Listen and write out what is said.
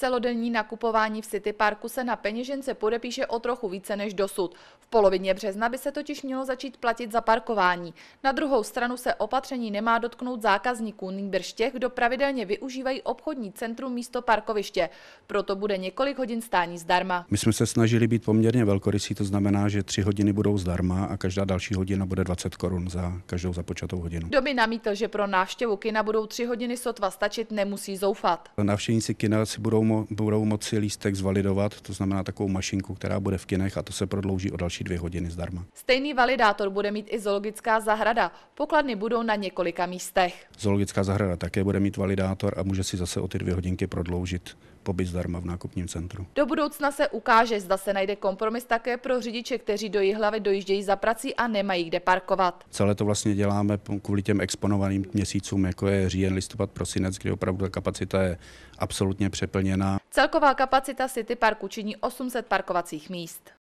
Celodenní nakupování v City Parku se na peněžence podepíše o trochu více než dosud. V polovině března by se totiž mělo začít platit za parkování. Na druhou stranu se opatření nemá dotknout zákazníků, nýbrž těch, kdo pravidelně využívají obchodní centrum místo parkoviště. Proto bude několik hodin stání zdarma. My jsme se snažili být poměrně velkorysí, to znamená, že tři hodiny budou zdarma a každá další hodina bude 20 korun za každou započatou hodinu. Doby namítl, že pro návštěvu kina budou tři hodiny sotva stačit, nemusí zoufat. Návštěvníci kina si budou mo- budou moci lístek zvalidovat, to znamená takovou mašinku, která bude v kinech a to se prodlouží o další dvě hodiny zdarma. Stejný validátor bude mít i zoologická zahrada. Pokladny budou na několika místech. Zoologická zahrada také bude mít validátor a může si zase o ty dvě hodinky prodloužit pobyt zdarma v nákupním centru. Do budoucna se ukáže, zda se najde kompromis také pro řidiče, kteří do Jihlavy dojíždějí za prací a nemají kde parkovat. Celé to vlastně děláme kvůli těm exponovaným měsícům, jako je říjen, listopad, prosinec, kdy opravdu ta kapacita je absolutně přeplněná Celková kapacita City Parku činí 800 parkovacích míst.